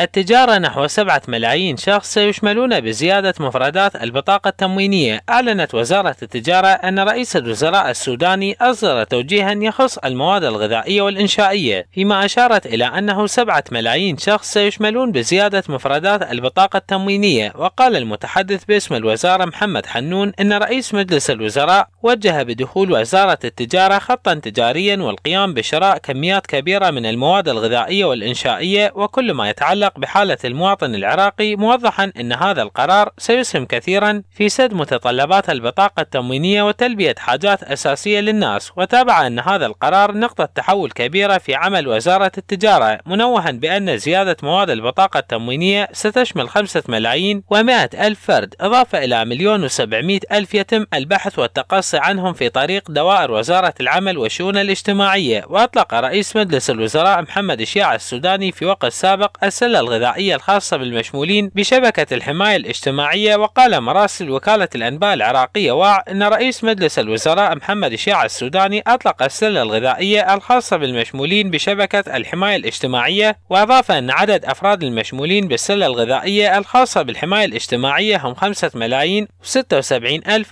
التجارة نحو سبعة ملايين شخص سيشملون بزيادة مفردات البطاقة التموينية أعلنت وزارة التجارة أن رئيس الوزراء السوداني أصدر توجيها يخص المواد الغذائية والإنشائية فيما أشارت إلى أنه سبعة ملايين شخص سيشملون بزيادة مفردات البطاقة التموينية وقال المتحدث باسم الوزارة محمد حنون أن رئيس مجلس الوزراء وجه بدخول وزارة التجارة خطا تجاريا والقيام بشراء كميات كبيرة من المواد الغذائية والإنشائية وكل ما يتعلق يتعلق بحالة المواطن العراقي موضحا أن هذا القرار سيسهم كثيرا في سد متطلبات البطاقة التموينية وتلبية حاجات أساسية للناس وتابع أن هذا القرار نقطة تحول كبيرة في عمل وزارة التجارة منوها بأن زيادة مواد البطاقة التموينية ستشمل 5 ملايين و100 ألف فرد إضافة إلى مليون وسبعمائة ألف يتم البحث والتقصي عنهم في طريق دوائر وزارة العمل والشؤون الاجتماعية وأطلق رئيس مجلس الوزراء محمد الشيع السوداني في وقت سابق السلة السلة الغذائية الخاصة بالمشمولين بشبكة الحماية الاجتماعية وقال مراسل وكالة الأنباء العراقية واع أن رئيس مجلس الوزراء محمد الشيع السوداني أطلق السلة الغذائية الخاصة بالمشمولين بشبكة الحماية الاجتماعية وأضاف أن عدد أفراد المشمولين بالسلة الغذائية الخاصة بالحماية الاجتماعية هم 5 ملايين و76694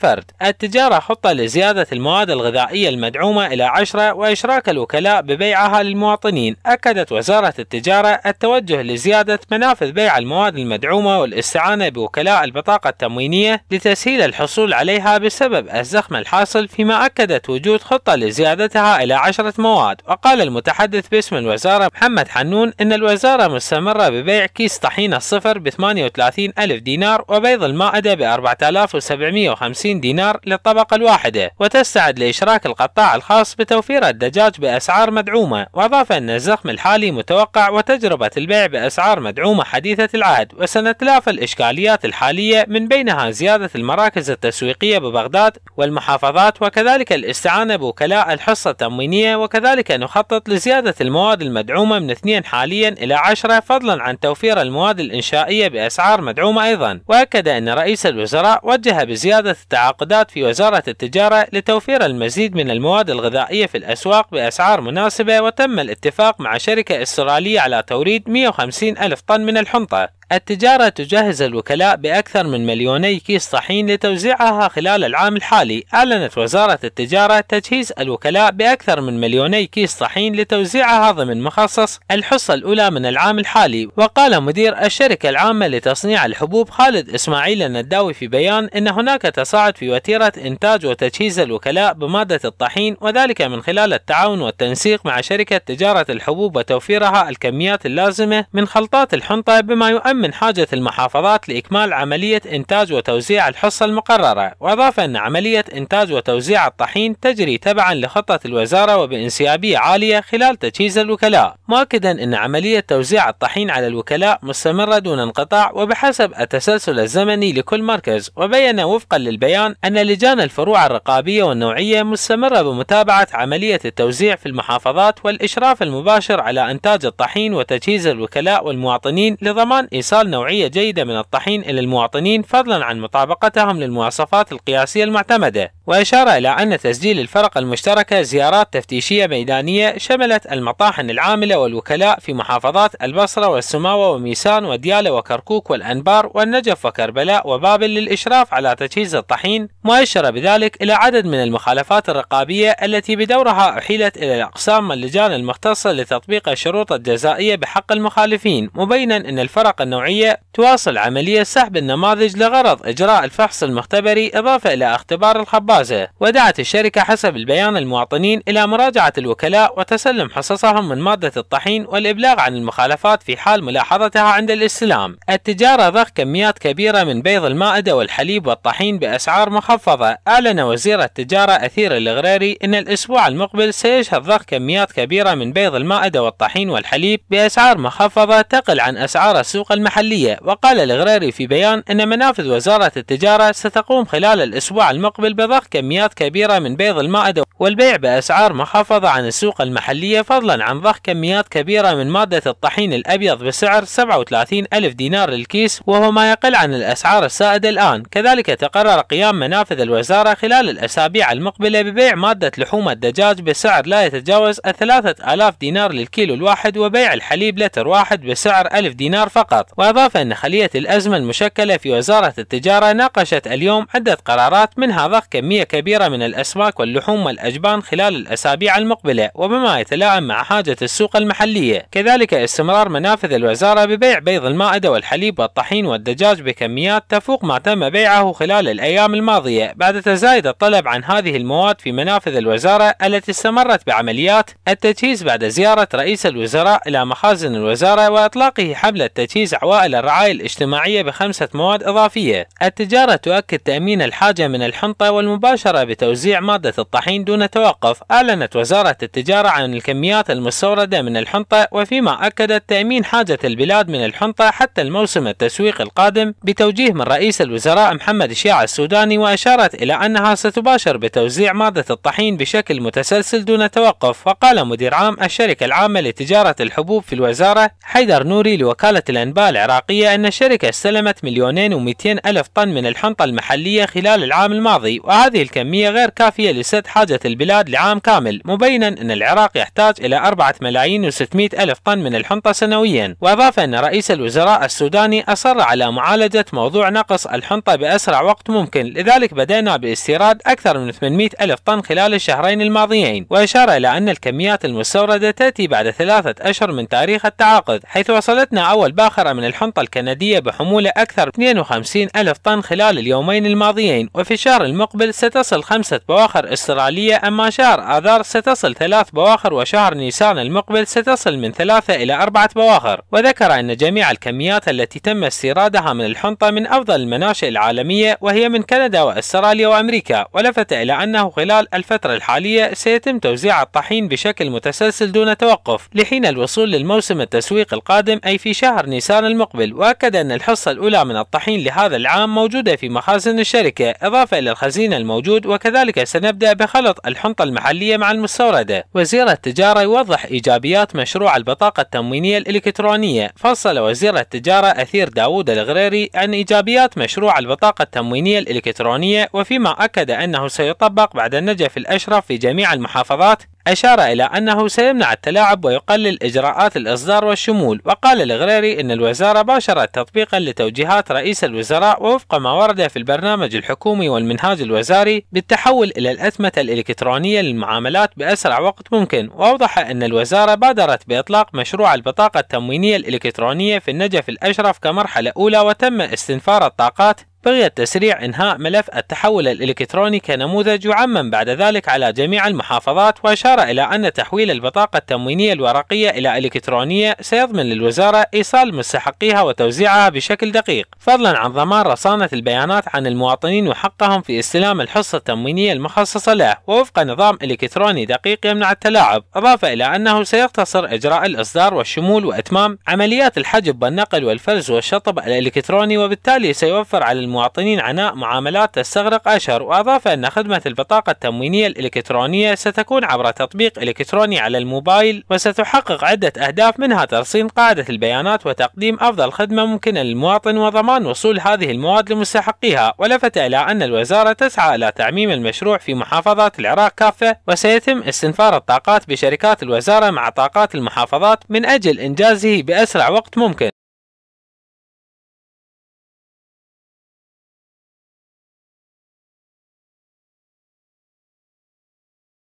فرد التجارة خطة لزيادة المواد الغذائية المدعومة إلى 10 وإشراك الوكلاء ببيعها للمواطنين أكدت وزارة التجارة التوجه لزيادة منافذ بيع المواد المدعومة والاستعانة بوكلاء البطاقة التموينية لتسهيل الحصول عليها بسبب الزخم الحاصل فيما أكدت وجود خطة لزيادتها إلى عشرة مواد وقال المتحدث باسم الوزارة محمد حنون إن الوزارة مستمرة ببيع كيس طحين الصفر ب 38 ألف دينار وبيض المائدة ب 4750 دينار للطبقة الواحدة وتستعد لإشراك القطاع الخاص بتوفير الدجاج بأسعار مدعومة وأضاف أن الزخم الحالي متوقع المتوقع وتجربة البيع بأسعار مدعومة حديثة العهد وسنتلافى الإشكاليات الحالية من بينها زيادة المراكز التسويقية ببغداد والمحافظات وكذلك الاستعانة بوكلاء الحصة التموينية وكذلك نخطط لزيادة المواد المدعومة من اثنين حاليا إلى عشرة فضلا عن توفير المواد الإنشائية بأسعار مدعومة أيضا وأكد أن رئيس الوزراء وجه بزيادة التعاقدات في وزارة التجارة لتوفير المزيد من المواد الغذائية في الأسواق بأسعار مناسبة وتم الاتفاق مع شركة استرالية الإيطالية على توريد 150 ألف طن من الحنطة التجارة تجهز الوكلاء بأكثر من مليوني كيس طحين لتوزيعها خلال العام الحالي. أعلنت وزارة التجارة تجهيز الوكلاء بأكثر من مليوني كيس طحين لتوزيعها ضمن مخصص الحصة الأولى من العام الحالي. وقال مدير الشركة العامة لتصنيع الحبوب خالد إسماعيل النداوي في بيان أن هناك تصاعد في وتيرة إنتاج وتجهيز الوكلاء بمادة الطحين وذلك من خلال التعاون والتنسيق مع شركة تجارة الحبوب وتوفيرها الكميات اللازمة من خلطات الحنطة بما يؤمن من حاجة المحافظات لإكمال عملية إنتاج وتوزيع الحصة المقررة وأضاف أن عملية إنتاج وتوزيع الطحين تجري تبعا لخطة الوزارة وبانسيابية عالية خلال تجهيز الوكلاء مؤكدا أن عملية توزيع الطحين على الوكلاء مستمرة دون انقطاع وبحسب التسلسل الزمني لكل مركز وبين وفقا للبيان أن لجان الفروع الرقابية والنوعية مستمرة بمتابعة عملية التوزيع في المحافظات والإشراف المباشر على إنتاج الطحين وتجهيز الوكلاء والمواطنين لضمان إيصال إيصال نوعية جيدة من الطحين إلى المواطنين فضلا عن مطابقتهم للمواصفات القياسية المعتمدة وأشار إلى أن تسجيل الفرق المشتركة زيارات تفتيشية ميدانية شملت المطاحن العاملة والوكلاء في محافظات البصرة والسماوة وميسان وديالة وكركوك والأنبار والنجف وكربلاء وبابل للإشراف على تجهيز الطحين مؤشرة بذلك إلى عدد من المخالفات الرقابية التي بدورها أحيلت إلى الأقسام واللجان المختصة لتطبيق الشروط الجزائية بحق المخالفين مبينا أن الفرق النوعية تواصل عملية سحب النماذج لغرض إجراء الفحص المختبري إضافة إلى اختبار الخبازة ودعت الشركة حسب البيان المواطنين إلى مراجعة الوكلاء وتسلم حصصهم من مادة الطحين والإبلاغ عن المخالفات في حال ملاحظتها عند الاستلام التجارة ضخ كميات كبيرة من بيض المائدة والحليب والطحين بأسعار مخفضة أعلن وزير التجارة أثير الغريري أن الأسبوع المقبل سيشهد ضخ كميات كبيرة من بيض المائدة والطحين والحليب بأسعار مخفضة تقل عن أسعار السوق المحلية وقال الغريري في بيان أن منافذ وزارة التجارة ستقوم خلال الأسبوع المقبل بضخ كميات كبيرة من بيض المائدة والبيع بأسعار محافظة عن السوق المحلية فضلا عن ضخ كميات كبيرة من مادة الطحين الأبيض بسعر 37 ألف دينار للكيس وهو ما يقل عن الأسعار السائدة الآن كذلك تقرر قيام منافذ الوزارة خلال الأسابيع المقبلة ببيع مادة لحوم الدجاج بسعر لا يتجاوز الثلاثة آلاف دينار للكيلو الواحد وبيع الحليب لتر واحد بسعر ألف دينار فقط وأضاف أن خلية الأزمة المشكلة في وزارة التجارة ناقشت اليوم عدة قرارات منها ضخ كمية كبيرة من الأسماك واللحوم والأجل الحجبان خلال الأسابيع المقبلة وبما يتلائم مع حاجة السوق المحلية كذلك استمرار منافذ الوزارة ببيع بيض المائدة والحليب والطحين والدجاج بكميات تفوق ما تم بيعه خلال الأيام الماضية بعد تزايد الطلب عن هذه المواد في منافذ الوزارة التي استمرت بعمليات التجهيز بعد زيارة رئيس الوزراء إلى مخازن الوزارة وإطلاقه حملة تجهيز عوائل الرعاية الاجتماعية بخمسة مواد إضافية التجارة تؤكد تأمين الحاجة من الحنطة والمباشرة بتوزيع مادة الطحين دون دون توقف أعلنت وزارة التجارة عن الكميات المستوردة من الحنطة وفيما أكدت تأمين حاجة البلاد من الحنطة حتى الموسم التسويقي القادم بتوجيه من رئيس الوزراء محمد الشيع السوداني وأشارت إلى أنها ستباشر بتوزيع مادة الطحين بشكل متسلسل دون توقف وقال مدير عام الشركة العامة لتجارة الحبوب في الوزارة حيدر نوري لوكالة الأنباء العراقية أن الشركة استلمت مليونين ومئتين ألف طن من الحنطة المحلية خلال العام الماضي وهذه الكمية غير كافية لسد حاجة البلاد لعام كامل مبينا أن العراق يحتاج إلى 4 ملايين و600 ألف طن من الحنطة سنويا وأضاف أن رئيس الوزراء السوداني أصر على معالجة موضوع نقص الحنطة بأسرع وقت ممكن لذلك بدأنا باستيراد أكثر من 800 ألف طن خلال الشهرين الماضيين وأشار إلى أن الكميات المستوردة تأتي بعد ثلاثة أشهر من تاريخ التعاقد حيث وصلتنا أول باخرة من الحنطة الكندية بحمولة أكثر 52 ألف طن خلال اليومين الماضيين وفي الشهر المقبل ستصل خمسة بواخر استرالية أما شهر آذار ستصل ثلاث بواخر وشهر نيسان المقبل ستصل من ثلاثة إلى أربعة بواخر وذكر أن جميع الكميات التي تم استيرادها من الحنطة من أفضل المناشئ العالمية وهي من كندا وأستراليا وأمريكا ولفت إلى أنه خلال الفترة الحالية سيتم توزيع الطحين بشكل متسلسل دون توقف لحين الوصول للموسم التسويق القادم أي في شهر نيسان المقبل وأكد أن الحصة الأولى من الطحين لهذا العام موجودة في مخازن الشركة إضافة إلى الخزينة الموجود وكذلك سنبدأ بخلط الحنطة المحلية مع المستوردة وزير التجارة يوضح إيجابيات مشروع البطاقة التموينية الإلكترونية فصل وزير التجارة أثير داوود الغريري عن إيجابيات مشروع البطاقة التموينية الإلكترونية وفيما أكد أنه سيطبق بعد النجف الأشرف في جميع المحافظات أشار إلى أنه سيمنع التلاعب ويقلل إجراءات الإصدار والشمول وقال الغريري أن الوزارة باشرت تطبيقا لتوجيهات رئيس الوزراء ووفق ما ورد في البرنامج الحكومي والمنهاج الوزاري بالتحول إلى الأتمتة الإلكترونية للمعاملات بأسرع وقت ممكن وأوضح أن الوزارة بادرت بإطلاق مشروع البطاقة التموينية الإلكترونية في النجف الأشرف كمرحلة أولى وتم استنفار الطاقات بغي تسريع إنهاء ملف التحول الإلكتروني كنموذج يعمم بعد ذلك على جميع المحافظات وأشار إلى أن تحويل البطاقة التموينية الورقية إلى إلكترونية سيضمن للوزارة إيصال مستحقيها وتوزيعها بشكل دقيق فضلا عن ضمان رصانة البيانات عن المواطنين وحقهم في استلام الحصة التموينية المخصصة له ووفق نظام إلكتروني دقيق يمنع التلاعب أضاف إلى أنه سيقتصر إجراء الإصدار والشمول وإتمام عمليات الحجب والنقل والفرز والشطب الإلكتروني وبالتالي سيوفر على للمواطنين عناء معاملات تستغرق أشهر وأضاف أن خدمة البطاقة التموينية الإلكترونية ستكون عبر تطبيق إلكتروني على الموبايل وستحقق عدة أهداف منها ترصين قاعدة البيانات وتقديم أفضل خدمة ممكنة للمواطن وضمان وصول هذه المواد لمستحقيها ولفت إلى أن الوزارة تسعى إلى تعميم المشروع في محافظات العراق كافة وسيتم استنفار الطاقات بشركات الوزارة مع طاقات المحافظات من أجل إنجازه بأسرع وقت ممكن